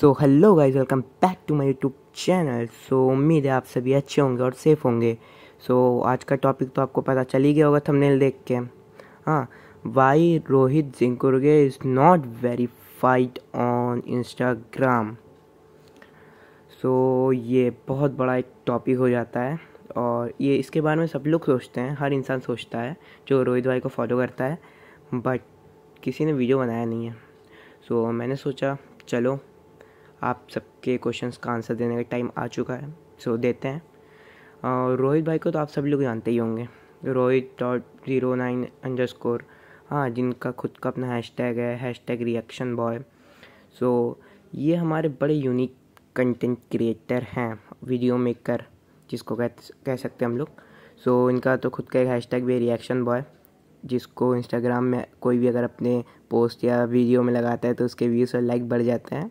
so hello guys welcome back to my YouTube channel so उम्मीद है आप सभी अच्छे होंगे और सेफ होंगे सो so, आज का टॉपिक तो आपको पता चल ही गया होगा थंबनेल देख के हाँ वाई रोहित जिंकुर्गे is not verified on Instagram so ये बहुत बड़ा एक टॉपिक हो जाता है और ये इसके बारे में सब लोग सोचते हैं हर इंसान सोचता है जो रोहित भाई को फॉलो करता है बट किसी ने वीडियो बनाया नहीं है सो so, मैंने सोचा चलो आप सबके क्वेश्चंस का आंसर देने का टाइम आ चुका है सो देते हैं रोहित भाई को तो आप सब लोग जानते ही होंगे Rohit dot zero nine underscore हाँ जिनका खुद का अपना हैश टैग है hashtag reaction boy so ये हमारे बड़े यूनिक कंटेंट क्रिएटर हैं वीडियो मेकर जिसको कह कह सकते हैं हम लोग सो so, इनका तो खुद का एक हैश टैग भी रिएक्शन बॉय जिसको इंस्टाग्राम में कोई भी अगर अपने पोस्ट या वीडियो में लगाता है तो उसके व्यूज़ और लाइक बढ़ जाते हैं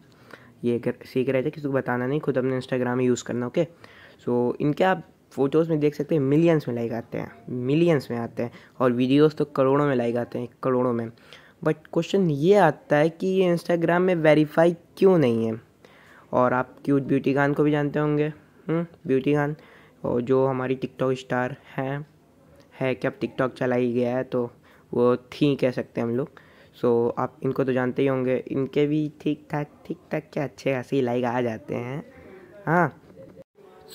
ये कर सीख रहे थे किसी को बताना नहीं खुद अपने इंस्टाग्राम में यूज़ करना ओके सो so, इनके आप फ़ोटोज़ में देख सकते हैं मिलियंस में लाइक आते हैं मिलियंस में आते हैं और वीडियोस तो करोड़ों में लाइक आते हैं करोड़ों में बट क्वेश्चन ये आता है कि ये इंस्टाग्राम में वेरीफाई क्यों नहीं है और आप क्यूट ब्यूटी खान को भी जानते होंगे ब्यूटी हम्म, खान और जो हमारी टिकटॉक स्टार हैं है कि अब टिकटॉक चलाई गया है तो वो थी कह सकते हैं हम लोग सो so, आप इनको तो जानते ही होंगे इनके भी ठीक ठाक ठीक ठाक के अच्छे खासे लाइक आ जाते हैं हाँ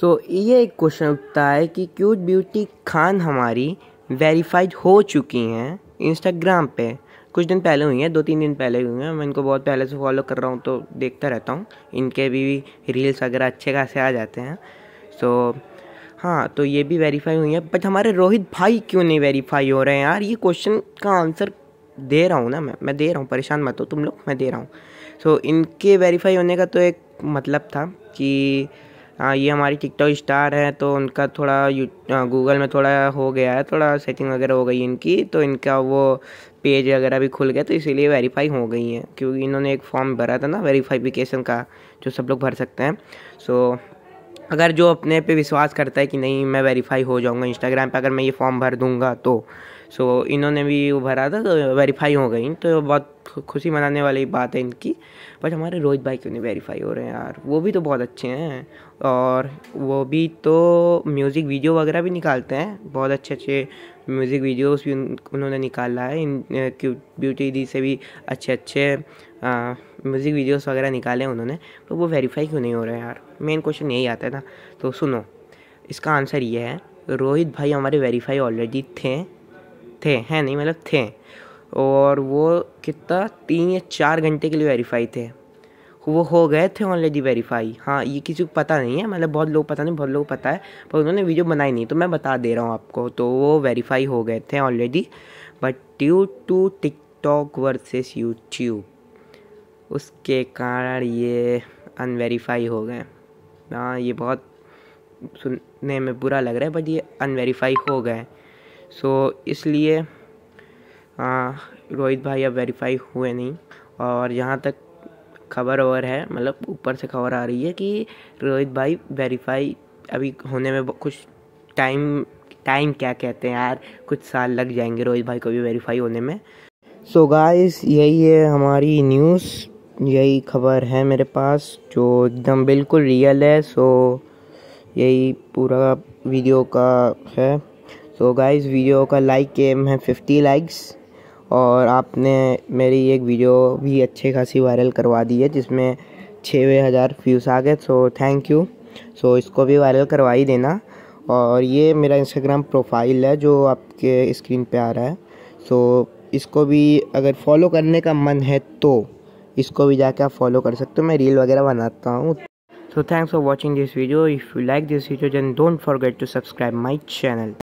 सो so, ये एक क्वेश्चन उठता है कि क्यूट ब्यूटी खान हमारी वेरीफाइड हो चुकी हैं इंस्टाग्राम पे कुछ दिन पहले हुई हैं दो तीन दिन पहले हुई हैं मैं इनको बहुत पहले से फॉलो कर रहा हूँ तो देखता रहता हूँ इनके भी रील्स वगैरह अच्छे खासे आ जाते हैं सो so, हाँ तो ये भी वेरीफाई हुई है बट हमारे रोहित भाई क्यों नहीं वेरीफाई हो रहे हैं यार ये क्वेश्चन का आंसर दे रहा हूँ ना मैं मैं दे रहा हूँ परेशान मत हो तुम लोग मैं दे रहा हूँ सो so, इनके वेरीफाई होने का तो एक मतलब था कि आ, ये हमारी टिकटॉक स्टार है तो उनका थोड़ा गूगल में थोड़ा हो गया है थोड़ा सेटिंग वगैरह हो गई इनकी तो इनका वो पेज वगैरह भी खुल गया तो इसीलिए वेरीफाई हो गई हैं क्योंकि इन्होंने एक फॉर्म भरा था ना वेरीफाइफिकेशन का जो सब लोग भर सकते हैं सो so, अगर जो अपने पे विश्वास करता है कि नहीं मैं वेरीफाई हो जाऊँगा इंस्टाग्राम पे अगर मैं ये फॉर्म भर दूँगा तो सो इन्होंने भी वो भरा था तो वेरीफाई हो गई तो बहुत खुशी मनाने वाली बात है इनकी बट हमारे रोहित भाई क्यों नहीं वेरीफाई हो रहे हैं यार वो भी तो बहुत अच्छे हैं और वो भी तो म्यूज़िक वीडियो वगैरह भी निकालते हैं बहुत अच्छे अच्छे म्यूज़िक वीडियोस भी उन्होंने निकाला है इन ब्यूटी दी से भी अच्छे अच्छे म्यूज़िक वीडियोस वगैरह निकाले उन्होंने तो वो वेरीफाई क्यों नहीं हो रहे यार मेन क्वेश्चन यही आता है ना तो सुनो इसका आंसर ये है रोहित भाई हमारे वेरीफाई ऑलरेडी थे थे हैं नहीं मतलब थे और वो कितना तीन या चार घंटे के लिए वेरीफाई थे वो हो गए थे ऑलरेडी वेरीफाई हाँ ये किसी को पता नहीं है मतलब बहुत लोग पता नहीं बहुत लोग पता है पर उन्होंने वीडियो बनाई नहीं तो मैं बता दे रहा हूँ आपको तो वो वेरीफाई हो गए थे already but due to TikTok versus YouTube उसके कारण ये अनवेरीफाई हो गए हाँ ये बहुत सुनने में बुरा लग रहा है बट ये अनवेरीफाई हो गए सो so, इसलिए रोहित भाई अब वेरीफाई हुए नहीं और यहाँ तक खबर और है मतलब ऊपर से खबर आ रही है कि रोहित भाई वेरीफाई अभी होने में कुछ टाइम टाइम क्या कहते हैं यार कुछ साल लग जाएंगे रोहित भाई को भी वेरीफाई होने में सो so गाइस यही है हमारी न्यूज़ यही खबर है मेरे पास जो एकदम बिल्कुल रियल है सो यही पूरा वीडियो का है सो so गाइस वीडियो का लाइक एम है फिफ्टी लाइक्स और आपने मेरी एक वीडियो भी अच्छे खासी वायरल करवा दी है जिसमें छः हज़ार व्यूज़ आ गए सो थैंक यू सो इसको भी वायरल करवा ही देना और ये मेरा इंस्टाग्राम प्रोफाइल है जो आपके स्क्रीन पे आ रहा है सो इसको भी अगर फॉलो करने का मन है तो इसको भी जाके आप फॉलो कर सकते हो मैं रील वगैरह बनाता हूँ so thanks for watching this video if you like this video then don't forget to subscribe my channel